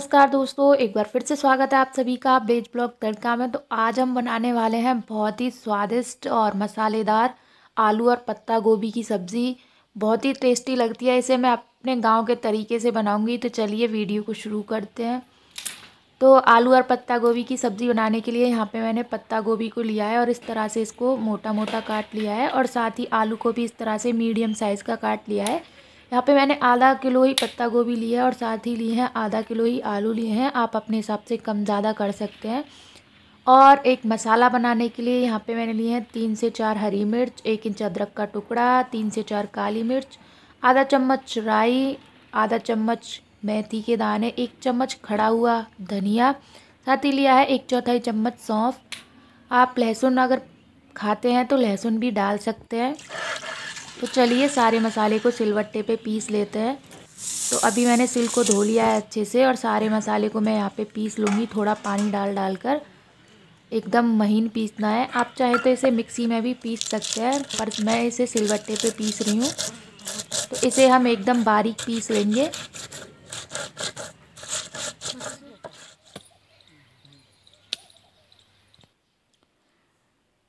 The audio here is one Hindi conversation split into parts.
नमस्कार दोस्तों एक बार फिर से स्वागत है आप सभी का बेज ब्लॉग तड़का में तो आज हम बनाने वाले हैं बहुत ही स्वादिष्ट और मसालेदार आलू और पत्ता गोभी की सब्ज़ी बहुत ही टेस्टी लगती है इसे मैं अपने गांव के तरीके से बनाऊंगी तो चलिए वीडियो को शुरू करते हैं तो आलू और पत्ता गोभी की सब्ज़ी बनाने के लिए यहाँ पर मैंने पत्ता गोभी को लिया है और इस तरह से इसको मोटा मोटा काट लिया है और साथ ही आलू को भी इस तरह से मीडियम साइज़ का काट लिया है यहाँ पे मैंने आधा किलो ही पत्ता गोभी लिया है और साथ ही लिए हैं आधा किलो ही आलू लिए हैं आप अपने हिसाब से कम ज़्यादा कर सकते हैं और एक मसाला बनाने के लिए यहाँ पे मैंने लिए हैं तीन से चार हरी मिर्च एक इंच अदरक का टुकड़ा तीन से चार काली मिर्च आधा चम्मच राई आधा चम्मच मेथी के दाने एक चम्मच खड़ा हुआ धनिया साथ ही लिया है एक चौथाई चम्मच सौंफ आप लहसुन अगर खाते हैं तो लहसुन भी डाल सकते हैं तो चलिए सारे मसाले को सिलवट्टे पे पीस लेते हैं तो अभी मैंने सिल को धो लिया है अच्छे से और सारे मसाले को मैं यहाँ पे पीस लूँगी थोड़ा पानी डाल डाल कर एकदम महीन पीसना है आप चाहे तो इसे मिक्सी में भी पीस सकते हैं पर मैं इसे सिलवट्टे पे पीस रही हूँ तो इसे हम एकदम बारीक पीस लेंगे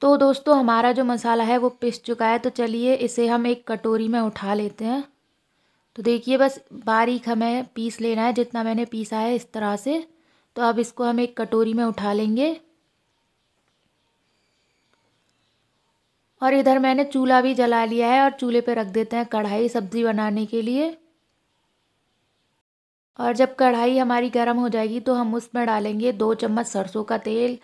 तो दोस्तों हमारा जो मसाला है वो पिस चुका है तो चलिए इसे हम एक कटोरी में उठा लेते हैं तो देखिए बस बारीक हमें पीस लेना है जितना मैंने पीसा है इस तरह से तो अब इसको हम एक कटोरी में उठा लेंगे और इधर मैंने चूल्हा भी जला लिया है और चूल्हे पे रख देते हैं कढ़ाई सब्ज़ी बनाने के लिए और जब कढ़ाई हमारी गर्म हो जाएगी तो हम उसमें डालेंगे दो चम्मच सरसों का तेल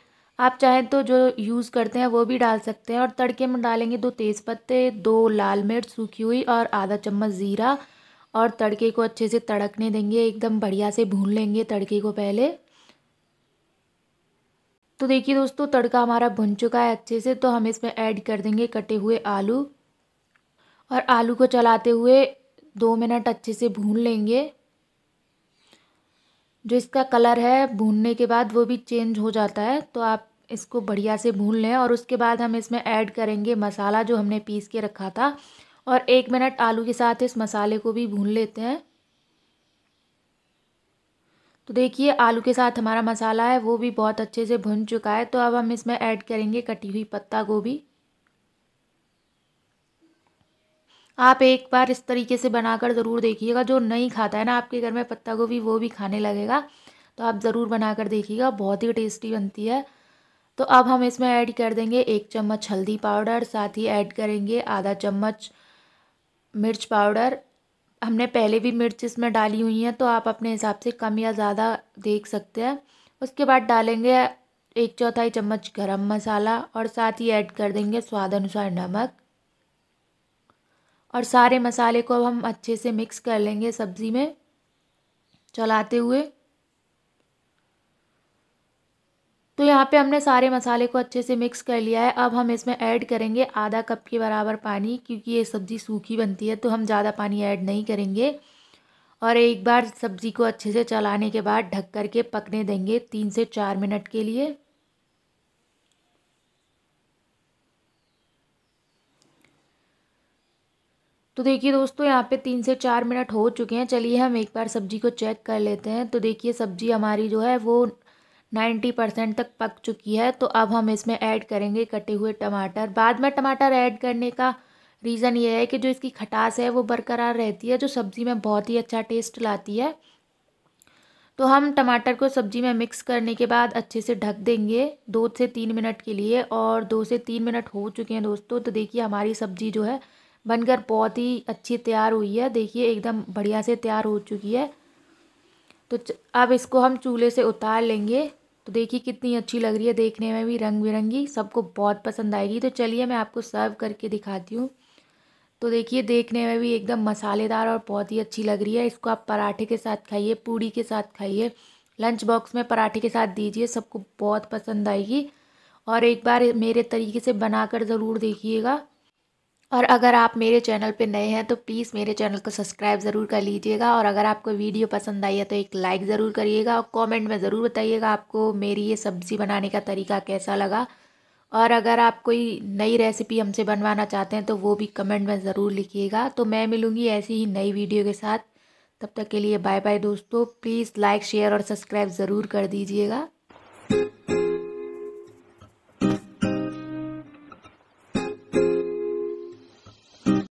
आप चाहें तो जो यूज़ करते हैं वो भी डाल सकते हैं और तड़के में डालेंगे दो तेज़पत्ते दो लाल मिर्च सूखी हुई और आधा चम्मच ज़ीरा और तड़के को अच्छे से तड़कने देंगे एकदम बढ़िया से भून लेंगे तड़के को पहले तो देखिए दोस्तों तड़का हमारा भुन चुका है अच्छे से तो हम इसमें ऐड कर देंगे कटे हुए आलू और आलू को चलाते हुए दो मिनट अच्छे से भून लेंगे जो इसका कलर है भूनने के बाद वो भी चेंज हो जाता है तो आप इसको बढ़िया से भून लें और उसके बाद हम इसमें ऐड करेंगे मसाला जो हमने पीस के रखा था और एक मिनट आलू के साथ इस मसाले को भी भून लेते हैं तो देखिए आलू के साथ हमारा मसाला है वो भी बहुत अच्छे से भुन चुका है तो अब हम इसमें ऐड करेंगे कटी हुई पत्ता गोभी आप एक बार इस तरीके से बनाकर ज़रूर देखिएगा जो नहीं खाता है ना आपके घर में पत्ता गोभी वो भी खाने लगेगा तो आप ज़रूर बनाकर देखिएगा बहुत ही टेस्टी बनती है तो अब हम इसमें ऐड कर देंगे एक चम्मच हल्दी पाउडर साथ ही ऐड करेंगे आधा चम्मच मिर्च पाउडर हमने पहले भी मिर्च इसमें डाली हुई हैं तो आप अपने हिसाब से कम या ज़्यादा देख सकते हैं उसके बाद डालेंगे एक चौथाई चम्मच गरम मसाला और साथ ही ऐड कर देंगे स्वाद अनुसार नमक और सारे मसाले को अब हम अच्छे से मिक्स कर लेंगे सब्ज़ी में चलाते हुए तो यहाँ पे हमने सारे मसाले को अच्छे से मिक्स कर लिया है अब हम इसमें ऐड करेंगे आधा कप के बराबर पानी क्योंकि ये सब्ज़ी सूखी बनती है तो हम ज़्यादा पानी ऐड नहीं करेंगे और एक बार सब्ज़ी को अच्छे से चलाने के बाद ढक कर के पकने देंगे तीन से चार मिनट के लिए तो देखिए दोस्तों यहाँ पे तीन से चार मिनट हो चुके हैं चलिए हम एक बार सब्जी को चेक कर लेते हैं तो देखिए सब्जी हमारी जो है वो नाइन्टी परसेंट तक पक चुकी है तो अब हम इसमें ऐड करेंगे कटे हुए टमाटर बाद में टमाटर ऐड करने का रीज़न ये है कि जो इसकी खटास है वो बरकरार रहती है जो सब्ज़ी में बहुत ही अच्छा टेस्ट लाती है तो हम टमाटर को सब्ज़ी में मिक्स करने के बाद अच्छे से ढक देंगे दो से तीन मिनट के लिए और दो से तीन मिनट हो चुके हैं दोस्तों तो देखिए हमारी सब्ज़ी जो है बनकर बहुत ही अच्छी तैयार हुई है देखिए एकदम बढ़िया से तैयार हो चुकी है तो अब इसको हम चूल्हे से उतार लेंगे तो देखिए कितनी अच्छी लग रही है देखने में भी रंग बिरंगी सबको बहुत पसंद आएगी तो चलिए मैं आपको सर्व करके दिखाती हूँ तो देखिए देखने में भी एकदम मसालेदार और बहुत ही अच्छी लग रही है इसको आप पराठे के साथ खाइए पूड़ी के साथ खाइए लंच बॉक्स में पराठे के साथ दीजिए सबको बहुत पसंद आएगी और एक बार मेरे तरीके से बनाकर ज़रूर देखिएगा और अगर आप मेरे चैनल पे नए हैं तो प्लीज़ मेरे चैनल को सब्सक्राइब ज़रूर कर लीजिएगा और अगर आपको वीडियो पसंद आई है तो एक लाइक ज़रूर करिएगा और कमेंट में ज़रूर बताइएगा आपको मेरी ये सब्ज़ी बनाने का तरीका कैसा लगा और अगर आप कोई नई रेसिपी हमसे बनवाना चाहते हैं तो वो भी कमेंट में ज़रूर लिखिएगा तो मैं मिलूँगी ऐसी ही नई वीडियो के साथ तब तक के लिए बाय बाय दोस्तों प्लीज़ लाइक शेयर और सब्सक्राइब ज़रूर कर दीजिएगा